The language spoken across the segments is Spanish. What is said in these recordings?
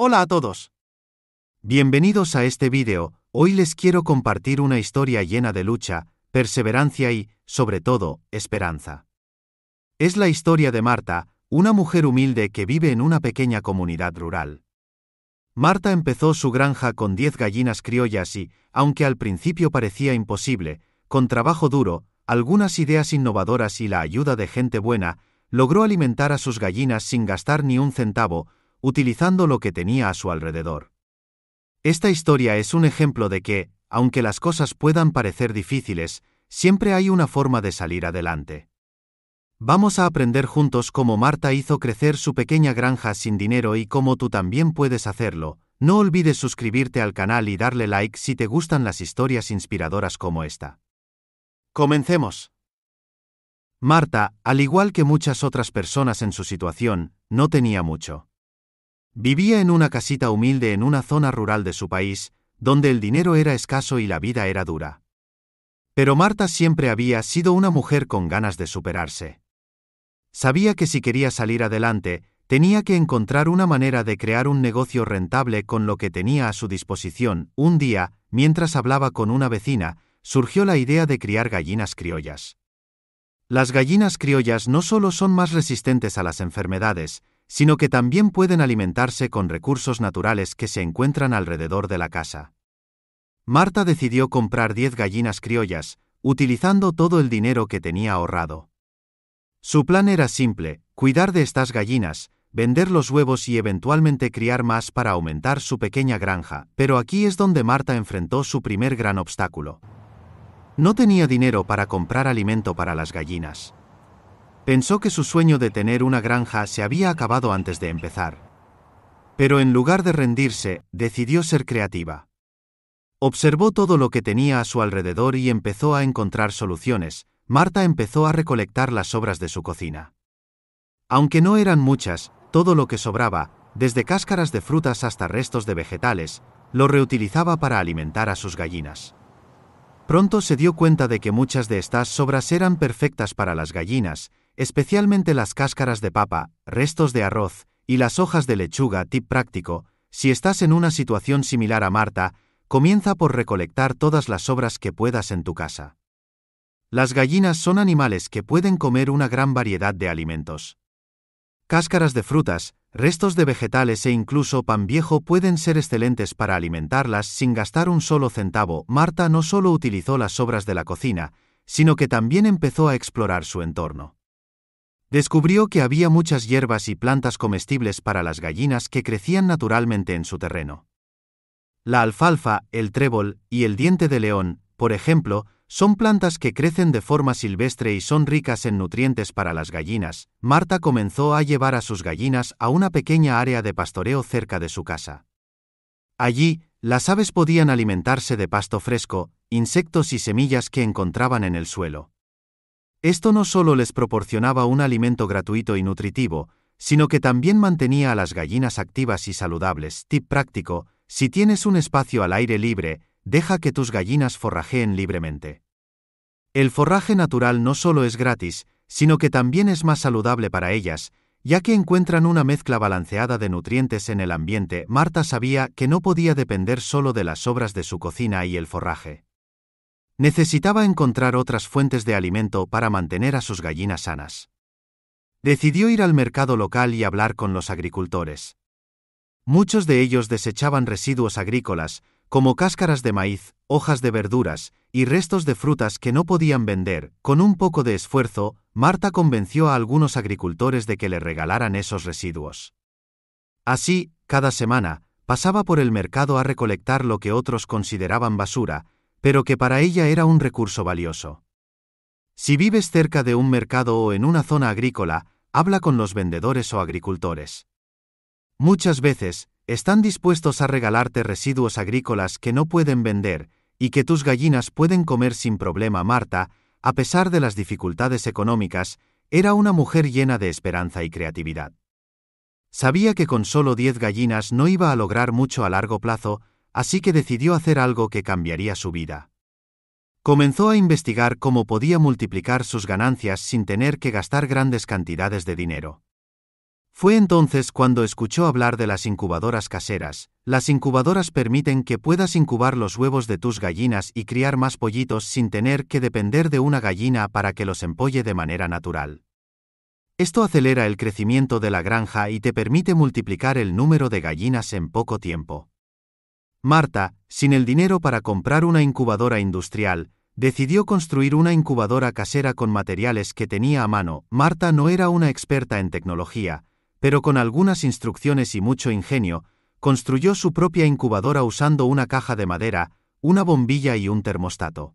Hola a todos. Bienvenidos a este vídeo, hoy les quiero compartir una historia llena de lucha, perseverancia y, sobre todo, esperanza. Es la historia de Marta, una mujer humilde que vive en una pequeña comunidad rural. Marta empezó su granja con 10 gallinas criollas y, aunque al principio parecía imposible, con trabajo duro, algunas ideas innovadoras y la ayuda de gente buena, logró alimentar a sus gallinas sin gastar ni un centavo, utilizando lo que tenía a su alrededor. Esta historia es un ejemplo de que, aunque las cosas puedan parecer difíciles, siempre hay una forma de salir adelante. Vamos a aprender juntos cómo Marta hizo crecer su pequeña granja sin dinero y cómo tú también puedes hacerlo. No olvides suscribirte al canal y darle like si te gustan las historias inspiradoras como esta. Comencemos. Marta, al igual que muchas otras personas en su situación, no tenía mucho. Vivía en una casita humilde en una zona rural de su país, donde el dinero era escaso y la vida era dura. Pero Marta siempre había sido una mujer con ganas de superarse. Sabía que si quería salir adelante, tenía que encontrar una manera de crear un negocio rentable con lo que tenía a su disposición. Un día, mientras hablaba con una vecina, surgió la idea de criar gallinas criollas. Las gallinas criollas no solo son más resistentes a las enfermedades, sino que también pueden alimentarse con recursos naturales que se encuentran alrededor de la casa. Marta decidió comprar 10 gallinas criollas, utilizando todo el dinero que tenía ahorrado. Su plan era simple, cuidar de estas gallinas, vender los huevos y eventualmente criar más para aumentar su pequeña granja, pero aquí es donde Marta enfrentó su primer gran obstáculo. No tenía dinero para comprar alimento para las gallinas. Pensó que su sueño de tener una granja se había acabado antes de empezar. Pero en lugar de rendirse, decidió ser creativa. Observó todo lo que tenía a su alrededor y empezó a encontrar soluciones. Marta empezó a recolectar las sobras de su cocina. Aunque no eran muchas, todo lo que sobraba, desde cáscaras de frutas hasta restos de vegetales, lo reutilizaba para alimentar a sus gallinas. Pronto se dio cuenta de que muchas de estas sobras eran perfectas para las gallinas, especialmente las cáscaras de papa, restos de arroz y las hojas de lechuga. Tip práctico, si estás en una situación similar a Marta, comienza por recolectar todas las sobras que puedas en tu casa. Las gallinas son animales que pueden comer una gran variedad de alimentos. Cáscaras de frutas, restos de vegetales e incluso pan viejo pueden ser excelentes para alimentarlas sin gastar un solo centavo. Marta no solo utilizó las sobras de la cocina, sino que también empezó a explorar su entorno descubrió que había muchas hierbas y plantas comestibles para las gallinas que crecían naturalmente en su terreno. La alfalfa, el trébol y el diente de león, por ejemplo, son plantas que crecen de forma silvestre y son ricas en nutrientes para las gallinas. Marta comenzó a llevar a sus gallinas a una pequeña área de pastoreo cerca de su casa. Allí, las aves podían alimentarse de pasto fresco, insectos y semillas que encontraban en el suelo. Esto no solo les proporcionaba un alimento gratuito y nutritivo, sino que también mantenía a las gallinas activas y saludables. Tip práctico, si tienes un espacio al aire libre, deja que tus gallinas forrajeen libremente. El forraje natural no solo es gratis, sino que también es más saludable para ellas, ya que encuentran una mezcla balanceada de nutrientes en el ambiente. Marta sabía que no podía depender solo de las sobras de su cocina y el forraje. Necesitaba encontrar otras fuentes de alimento para mantener a sus gallinas sanas. Decidió ir al mercado local y hablar con los agricultores. Muchos de ellos desechaban residuos agrícolas, como cáscaras de maíz, hojas de verduras y restos de frutas que no podían vender. Con un poco de esfuerzo, Marta convenció a algunos agricultores de que le regalaran esos residuos. Así, cada semana, pasaba por el mercado a recolectar lo que otros consideraban basura, pero que para ella era un recurso valioso. Si vives cerca de un mercado o en una zona agrícola, habla con los vendedores o agricultores. Muchas veces, están dispuestos a regalarte residuos agrícolas que no pueden vender y que tus gallinas pueden comer sin problema. Marta, a pesar de las dificultades económicas, era una mujer llena de esperanza y creatividad. Sabía que con solo 10 gallinas no iba a lograr mucho a largo plazo, así que decidió hacer algo que cambiaría su vida. Comenzó a investigar cómo podía multiplicar sus ganancias sin tener que gastar grandes cantidades de dinero. Fue entonces cuando escuchó hablar de las incubadoras caseras. Las incubadoras permiten que puedas incubar los huevos de tus gallinas y criar más pollitos sin tener que depender de una gallina para que los empolle de manera natural. Esto acelera el crecimiento de la granja y te permite multiplicar el número de gallinas en poco tiempo. Marta, sin el dinero para comprar una incubadora industrial, decidió construir una incubadora casera con materiales que tenía a mano. Marta no era una experta en tecnología, pero con algunas instrucciones y mucho ingenio, construyó su propia incubadora usando una caja de madera, una bombilla y un termostato.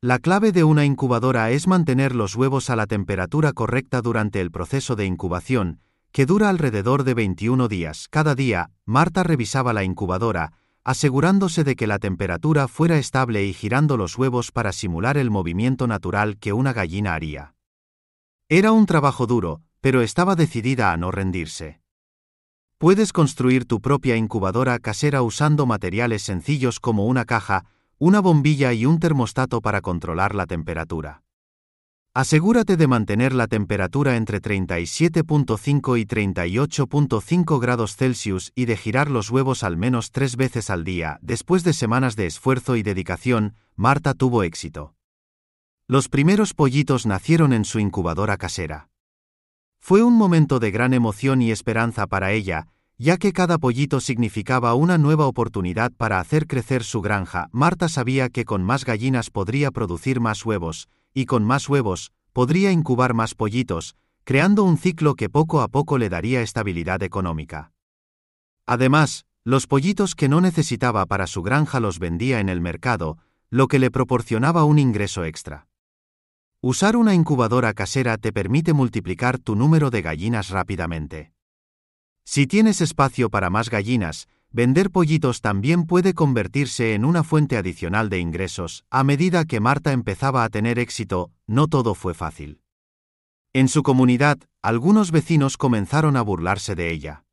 La clave de una incubadora es mantener los huevos a la temperatura correcta durante el proceso de incubación, que dura alrededor de 21 días. Cada día, Marta revisaba la incubadora, asegurándose de que la temperatura fuera estable y girando los huevos para simular el movimiento natural que una gallina haría. Era un trabajo duro, pero estaba decidida a no rendirse. Puedes construir tu propia incubadora casera usando materiales sencillos como una caja, una bombilla y un termostato para controlar la temperatura. Asegúrate de mantener la temperatura entre 37.5 y 38.5 grados Celsius y de girar los huevos al menos tres veces al día. Después de semanas de esfuerzo y dedicación, Marta tuvo éxito. Los primeros pollitos nacieron en su incubadora casera. Fue un momento de gran emoción y esperanza para ella, ya que cada pollito significaba una nueva oportunidad para hacer crecer su granja. Marta sabía que con más gallinas podría producir más huevos, y con más huevos, podría incubar más pollitos, creando un ciclo que poco a poco le daría estabilidad económica. Además, los pollitos que no necesitaba para su granja los vendía en el mercado, lo que le proporcionaba un ingreso extra. Usar una incubadora casera te permite multiplicar tu número de gallinas rápidamente. Si tienes espacio para más gallinas, vender pollitos también puede convertirse en una fuente adicional de ingresos. A medida que Marta empezaba a tener éxito, no todo fue fácil. En su comunidad, algunos vecinos comenzaron a burlarse de ella.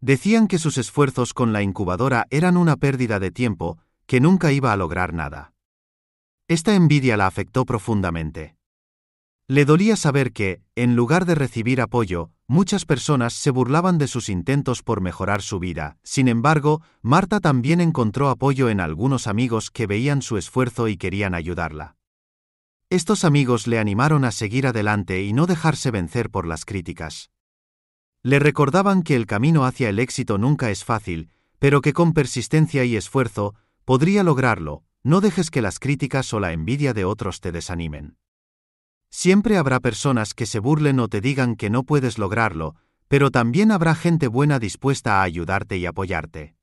Decían que sus esfuerzos con la incubadora eran una pérdida de tiempo, que nunca iba a lograr nada. Esta envidia la afectó profundamente. Le dolía saber que, en lugar de recibir apoyo, Muchas personas se burlaban de sus intentos por mejorar su vida, sin embargo, Marta también encontró apoyo en algunos amigos que veían su esfuerzo y querían ayudarla. Estos amigos le animaron a seguir adelante y no dejarse vencer por las críticas. Le recordaban que el camino hacia el éxito nunca es fácil, pero que con persistencia y esfuerzo, podría lograrlo, no dejes que las críticas o la envidia de otros te desanimen. Siempre habrá personas que se burlen o te digan que no puedes lograrlo, pero también habrá gente buena dispuesta a ayudarte y apoyarte.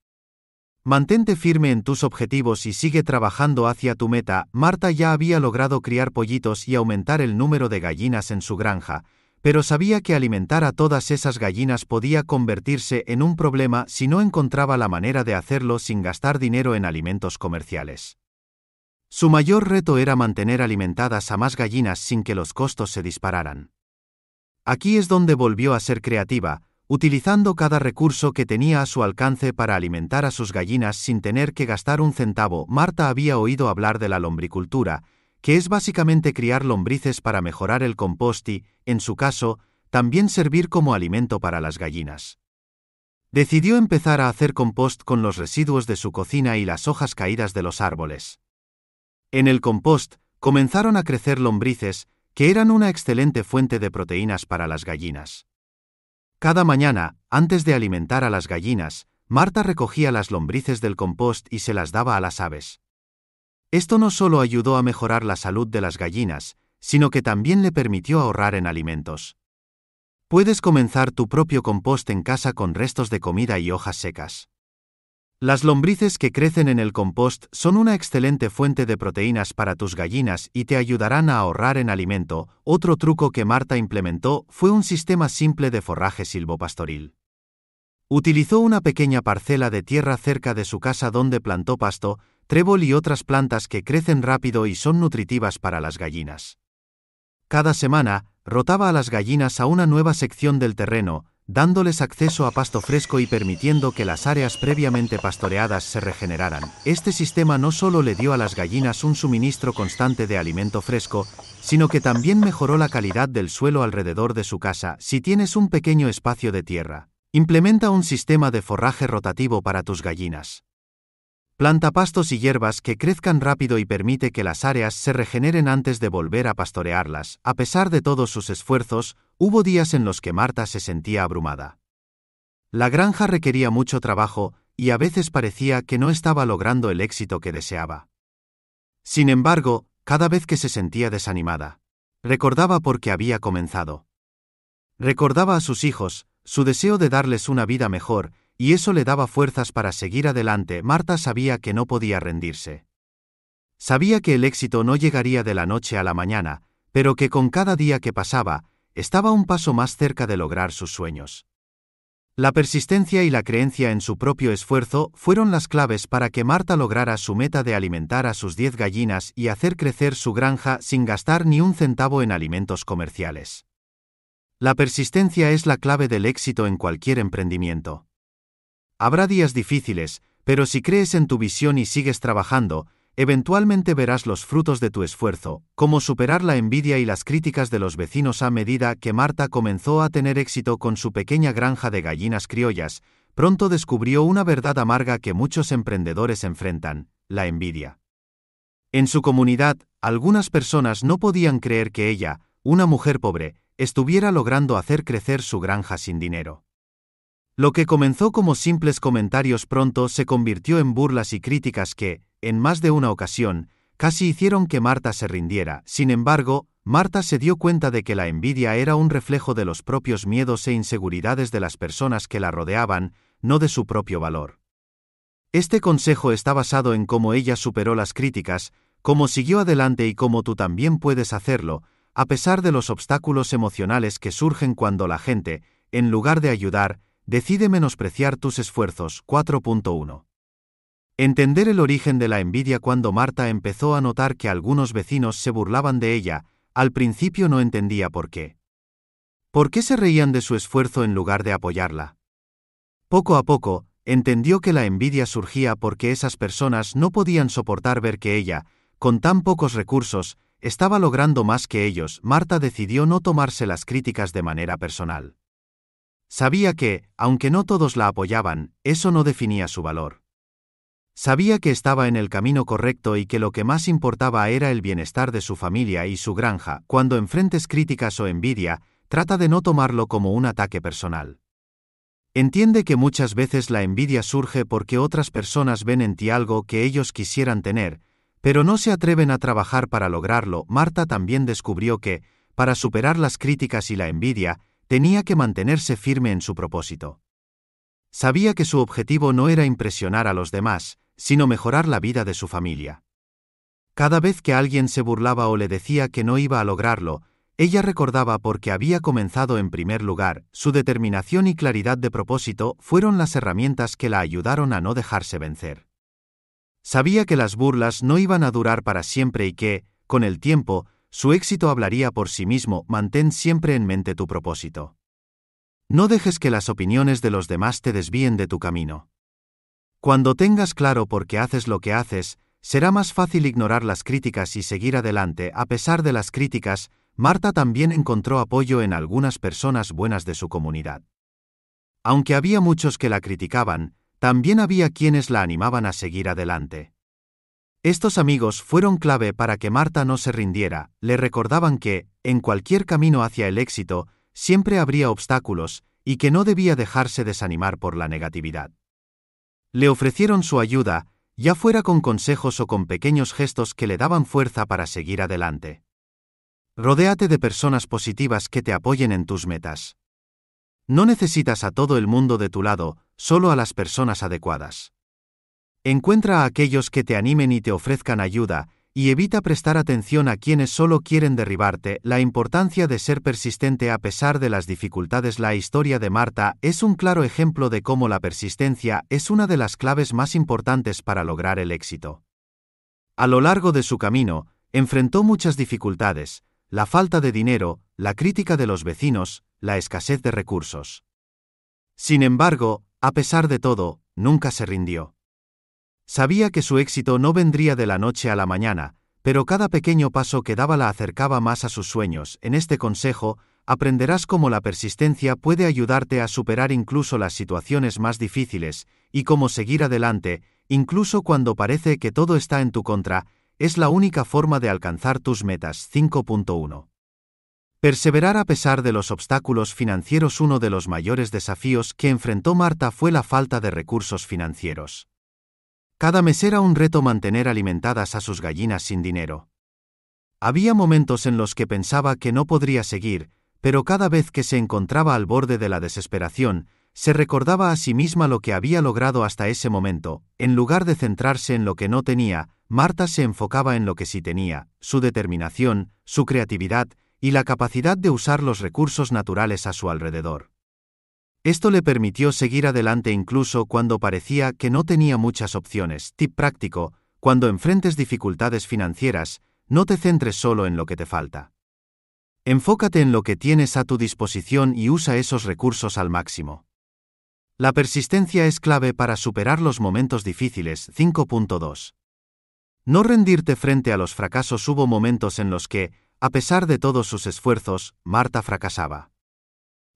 Mantente firme en tus objetivos y sigue trabajando hacia tu meta. Marta ya había logrado criar pollitos y aumentar el número de gallinas en su granja, pero sabía que alimentar a todas esas gallinas podía convertirse en un problema si no encontraba la manera de hacerlo sin gastar dinero en alimentos comerciales. Su mayor reto era mantener alimentadas a más gallinas sin que los costos se dispararan. Aquí es donde volvió a ser creativa, utilizando cada recurso que tenía a su alcance para alimentar a sus gallinas sin tener que gastar un centavo. Marta había oído hablar de la lombricultura, que es básicamente criar lombrices para mejorar el compost y, en su caso, también servir como alimento para las gallinas. Decidió empezar a hacer compost con los residuos de su cocina y las hojas caídas de los árboles. En el compost comenzaron a crecer lombrices, que eran una excelente fuente de proteínas para las gallinas. Cada mañana, antes de alimentar a las gallinas, Marta recogía las lombrices del compost y se las daba a las aves. Esto no solo ayudó a mejorar la salud de las gallinas, sino que también le permitió ahorrar en alimentos. Puedes comenzar tu propio compost en casa con restos de comida y hojas secas. Las lombrices que crecen en el compost son una excelente fuente de proteínas para tus gallinas y te ayudarán a ahorrar en alimento. Otro truco que Marta implementó fue un sistema simple de forraje silvopastoril. Utilizó una pequeña parcela de tierra cerca de su casa donde plantó pasto, trébol y otras plantas que crecen rápido y son nutritivas para las gallinas. Cada semana, rotaba a las gallinas a una nueva sección del terreno, dándoles acceso a pasto fresco y permitiendo que las áreas previamente pastoreadas se regeneraran. Este sistema no solo le dio a las gallinas un suministro constante de alimento fresco, sino que también mejoró la calidad del suelo alrededor de su casa si tienes un pequeño espacio de tierra. Implementa un sistema de forraje rotativo para tus gallinas. Planta pastos y hierbas que crezcan rápido y permite que las áreas se regeneren antes de volver a pastorearlas. A pesar de todos sus esfuerzos, hubo días en los que Marta se sentía abrumada. La granja requería mucho trabajo, y a veces parecía que no estaba logrando el éxito que deseaba. Sin embargo, cada vez que se sentía desanimada, recordaba por qué había comenzado. Recordaba a sus hijos, su deseo de darles una vida mejor, y eso le daba fuerzas para seguir adelante. Marta sabía que no podía rendirse. Sabía que el éxito no llegaría de la noche a la mañana, pero que con cada día que pasaba, estaba un paso más cerca de lograr sus sueños. La persistencia y la creencia en su propio esfuerzo fueron las claves para que Marta lograra su meta de alimentar a sus diez gallinas y hacer crecer su granja sin gastar ni un centavo en alimentos comerciales. La persistencia es la clave del éxito en cualquier emprendimiento. Habrá días difíciles, pero si crees en tu visión y sigues trabajando, eventualmente verás los frutos de tu esfuerzo, como superar la envidia y las críticas de los vecinos a medida que Marta comenzó a tener éxito con su pequeña granja de gallinas criollas, pronto descubrió una verdad amarga que muchos emprendedores enfrentan, la envidia. En su comunidad, algunas personas no podían creer que ella, una mujer pobre, estuviera logrando hacer crecer su granja sin dinero. Lo que comenzó como simples comentarios pronto se convirtió en burlas y críticas que, en más de una ocasión, casi hicieron que Marta se rindiera. Sin embargo, Marta se dio cuenta de que la envidia era un reflejo de los propios miedos e inseguridades de las personas que la rodeaban, no de su propio valor. Este consejo está basado en cómo ella superó las críticas, cómo siguió adelante y cómo tú también puedes hacerlo, a pesar de los obstáculos emocionales que surgen cuando la gente, en lugar de ayudar, decide menospreciar tus esfuerzos. 4.1. Entender el origen de la envidia cuando Marta empezó a notar que algunos vecinos se burlaban de ella, al principio no entendía por qué. ¿Por qué se reían de su esfuerzo en lugar de apoyarla? Poco a poco, entendió que la envidia surgía porque esas personas no podían soportar ver que ella, con tan pocos recursos, estaba logrando más que ellos. Marta decidió no tomarse las críticas de manera personal. Sabía que, aunque no todos la apoyaban, eso no definía su valor. Sabía que estaba en el camino correcto y que lo que más importaba era el bienestar de su familia y su granja. Cuando enfrentes críticas o envidia, trata de no tomarlo como un ataque personal. Entiende que muchas veces la envidia surge porque otras personas ven en ti algo que ellos quisieran tener, pero no se atreven a trabajar para lograrlo. Marta también descubrió que, para superar las críticas y la envidia, tenía que mantenerse firme en su propósito. Sabía que su objetivo no era impresionar a los demás, sino mejorar la vida de su familia. Cada vez que alguien se burlaba o le decía que no iba a lograrlo, ella recordaba porque había comenzado en primer lugar, su determinación y claridad de propósito fueron las herramientas que la ayudaron a no dejarse vencer. Sabía que las burlas no iban a durar para siempre y que, con el tiempo, su éxito hablaría por sí mismo, mantén siempre en mente tu propósito. No dejes que las opiniones de los demás te desvíen de tu camino. Cuando tengas claro por qué haces lo que haces, será más fácil ignorar las críticas y seguir adelante a pesar de las críticas, Marta también encontró apoyo en algunas personas buenas de su comunidad. Aunque había muchos que la criticaban, también había quienes la animaban a seguir adelante. Estos amigos fueron clave para que Marta no se rindiera, le recordaban que, en cualquier camino hacia el éxito, siempre habría obstáculos, y que no debía dejarse desanimar por la negatividad. Le ofrecieron su ayuda, ya fuera con consejos o con pequeños gestos que le daban fuerza para seguir adelante. Rodéate de personas positivas que te apoyen en tus metas. No necesitas a todo el mundo de tu lado, solo a las personas adecuadas. Encuentra a aquellos que te animen y te ofrezcan ayuda, y evita prestar atención a quienes solo quieren derribarte. La importancia de ser persistente a pesar de las dificultades. La historia de Marta es un claro ejemplo de cómo la persistencia es una de las claves más importantes para lograr el éxito. A lo largo de su camino, enfrentó muchas dificultades, la falta de dinero, la crítica de los vecinos, la escasez de recursos. Sin embargo, a pesar de todo, nunca se rindió. Sabía que su éxito no vendría de la noche a la mañana, pero cada pequeño paso que daba la acercaba más a sus sueños. En este consejo, aprenderás cómo la persistencia puede ayudarte a superar incluso las situaciones más difíciles, y cómo seguir adelante, incluso cuando parece que todo está en tu contra, es la única forma de alcanzar tus metas. 5.1. Perseverar a pesar de los obstáculos financieros Uno de los mayores desafíos que enfrentó Marta fue la falta de recursos financieros. Cada mes era un reto mantener alimentadas a sus gallinas sin dinero. Había momentos en los que pensaba que no podría seguir, pero cada vez que se encontraba al borde de la desesperación, se recordaba a sí misma lo que había logrado hasta ese momento, en lugar de centrarse en lo que no tenía, Marta se enfocaba en lo que sí tenía, su determinación, su creatividad y la capacidad de usar los recursos naturales a su alrededor. Esto le permitió seguir adelante incluso cuando parecía que no tenía muchas opciones. Tip práctico, cuando enfrentes dificultades financieras, no te centres solo en lo que te falta. Enfócate en lo que tienes a tu disposición y usa esos recursos al máximo. La persistencia es clave para superar los momentos difíciles. 5.2. No rendirte frente a los fracasos. Hubo momentos en los que, a pesar de todos sus esfuerzos, Marta fracasaba.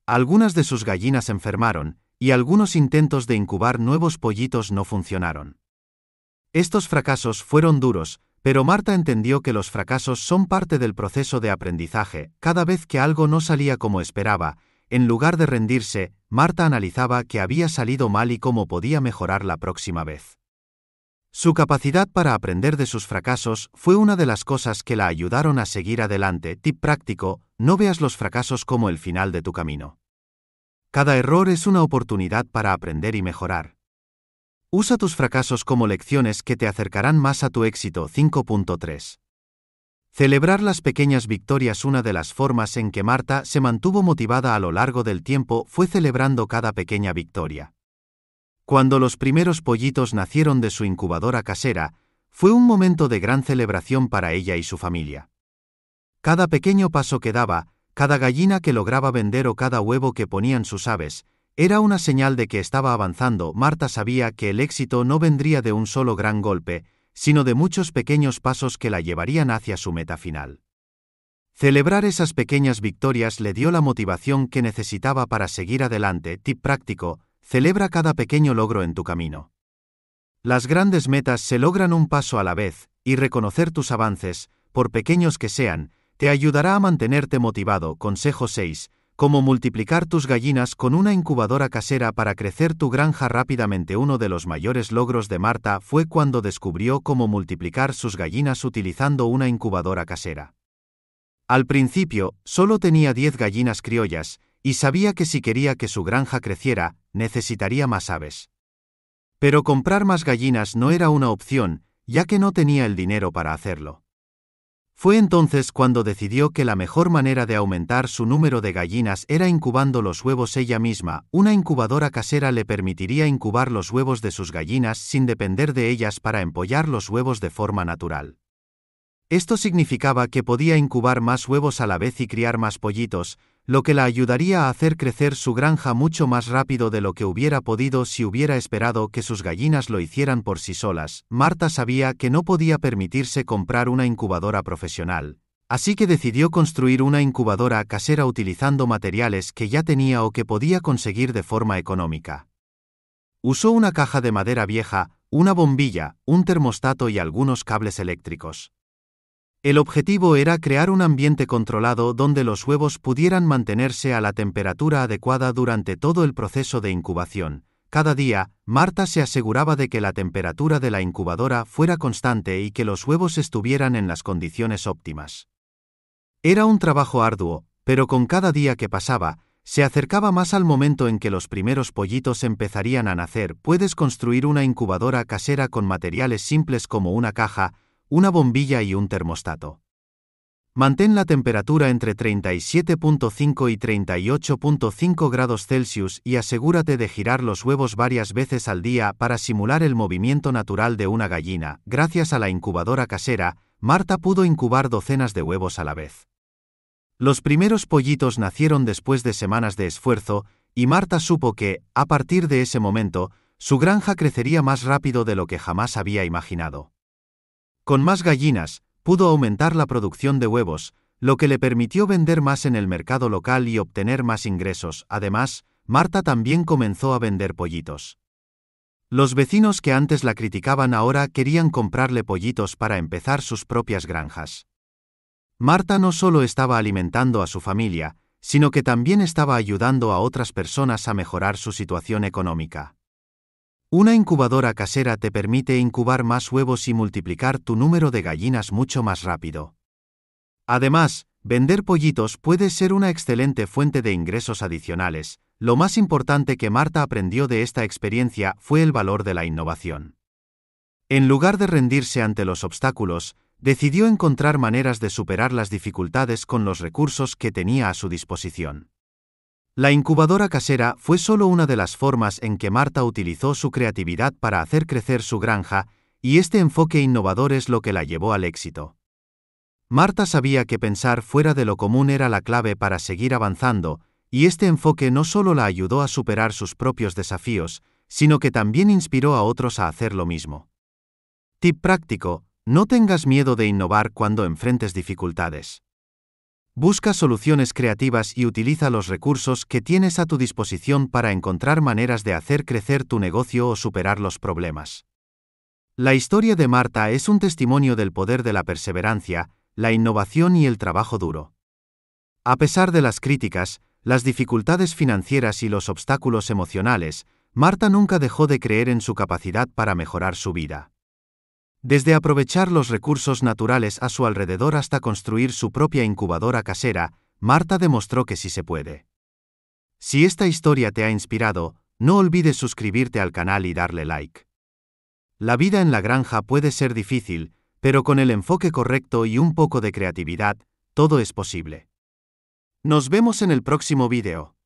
Algunas de sus gallinas enfermaron, y algunos intentos de incubar nuevos pollitos no funcionaron. Estos fracasos fueron duros, pero Marta entendió que los fracasos son parte del proceso de aprendizaje. Cada vez que algo no salía como esperaba, en lugar de rendirse, Marta analizaba qué había salido mal y cómo podía mejorar la próxima vez. Su capacidad para aprender de sus fracasos fue una de las cosas que la ayudaron a seguir adelante. Tip práctico, no veas los fracasos como el final de tu camino. Cada error es una oportunidad para aprender y mejorar. Usa tus fracasos como lecciones que te acercarán más a tu éxito. 5.3. Celebrar las pequeñas victorias Una de las formas en que Marta se mantuvo motivada a lo largo del tiempo fue celebrando cada pequeña victoria. Cuando los primeros pollitos nacieron de su incubadora casera, fue un momento de gran celebración para ella y su familia. Cada pequeño paso que daba, cada gallina que lograba vender o cada huevo que ponían sus aves, era una señal de que estaba avanzando. Marta sabía que el éxito no vendría de un solo gran golpe, sino de muchos pequeños pasos que la llevarían hacia su meta final. Celebrar esas pequeñas victorias le dio la motivación que necesitaba para seguir adelante. Tip práctico, Celebra cada pequeño logro en tu camino. Las grandes metas se logran un paso a la vez, y reconocer tus avances, por pequeños que sean, te ayudará a mantenerte motivado. Consejo 6. Cómo multiplicar tus gallinas con una incubadora casera para crecer tu granja rápidamente. Uno de los mayores logros de Marta fue cuando descubrió cómo multiplicar sus gallinas utilizando una incubadora casera. Al principio, solo tenía 10 gallinas criollas, y sabía que si quería que su granja creciera, necesitaría más aves. Pero comprar más gallinas no era una opción, ya que no tenía el dinero para hacerlo. Fue entonces cuando decidió que la mejor manera de aumentar su número de gallinas era incubando los huevos ella misma. Una incubadora casera le permitiría incubar los huevos de sus gallinas sin depender de ellas para empollar los huevos de forma natural. Esto significaba que podía incubar más huevos a la vez y criar más pollitos, lo que la ayudaría a hacer crecer su granja mucho más rápido de lo que hubiera podido si hubiera esperado que sus gallinas lo hicieran por sí solas. Marta sabía que no podía permitirse comprar una incubadora profesional, así que decidió construir una incubadora casera utilizando materiales que ya tenía o que podía conseguir de forma económica. Usó una caja de madera vieja, una bombilla, un termostato y algunos cables eléctricos. El objetivo era crear un ambiente controlado donde los huevos pudieran mantenerse a la temperatura adecuada durante todo el proceso de incubación. Cada día, Marta se aseguraba de que la temperatura de la incubadora fuera constante y que los huevos estuvieran en las condiciones óptimas. Era un trabajo arduo, pero con cada día que pasaba, se acercaba más al momento en que los primeros pollitos empezarían a nacer. Puedes construir una incubadora casera con materiales simples como una caja, una bombilla y un termostato. Mantén la temperatura entre 37.5 y 38.5 grados Celsius y asegúrate de girar los huevos varias veces al día para simular el movimiento natural de una gallina. Gracias a la incubadora casera, Marta pudo incubar docenas de huevos a la vez. Los primeros pollitos nacieron después de semanas de esfuerzo, y Marta supo que, a partir de ese momento, su granja crecería más rápido de lo que jamás había imaginado. Con más gallinas, pudo aumentar la producción de huevos, lo que le permitió vender más en el mercado local y obtener más ingresos. Además, Marta también comenzó a vender pollitos. Los vecinos que antes la criticaban ahora querían comprarle pollitos para empezar sus propias granjas. Marta no solo estaba alimentando a su familia, sino que también estaba ayudando a otras personas a mejorar su situación económica. Una incubadora casera te permite incubar más huevos y multiplicar tu número de gallinas mucho más rápido. Además, vender pollitos puede ser una excelente fuente de ingresos adicionales. Lo más importante que Marta aprendió de esta experiencia fue el valor de la innovación. En lugar de rendirse ante los obstáculos, decidió encontrar maneras de superar las dificultades con los recursos que tenía a su disposición. La incubadora casera fue solo una de las formas en que Marta utilizó su creatividad para hacer crecer su granja, y este enfoque innovador es lo que la llevó al éxito. Marta sabía que pensar fuera de lo común era la clave para seguir avanzando, y este enfoque no solo la ayudó a superar sus propios desafíos, sino que también inspiró a otros a hacer lo mismo. Tip práctico, no tengas miedo de innovar cuando enfrentes dificultades. Busca soluciones creativas y utiliza los recursos que tienes a tu disposición para encontrar maneras de hacer crecer tu negocio o superar los problemas. La historia de Marta es un testimonio del poder de la perseverancia, la innovación y el trabajo duro. A pesar de las críticas, las dificultades financieras y los obstáculos emocionales, Marta nunca dejó de creer en su capacidad para mejorar su vida. Desde aprovechar los recursos naturales a su alrededor hasta construir su propia incubadora casera, Marta demostró que sí se puede. Si esta historia te ha inspirado, no olvides suscribirte al canal y darle like. La vida en la granja puede ser difícil, pero con el enfoque correcto y un poco de creatividad, todo es posible. Nos vemos en el próximo vídeo.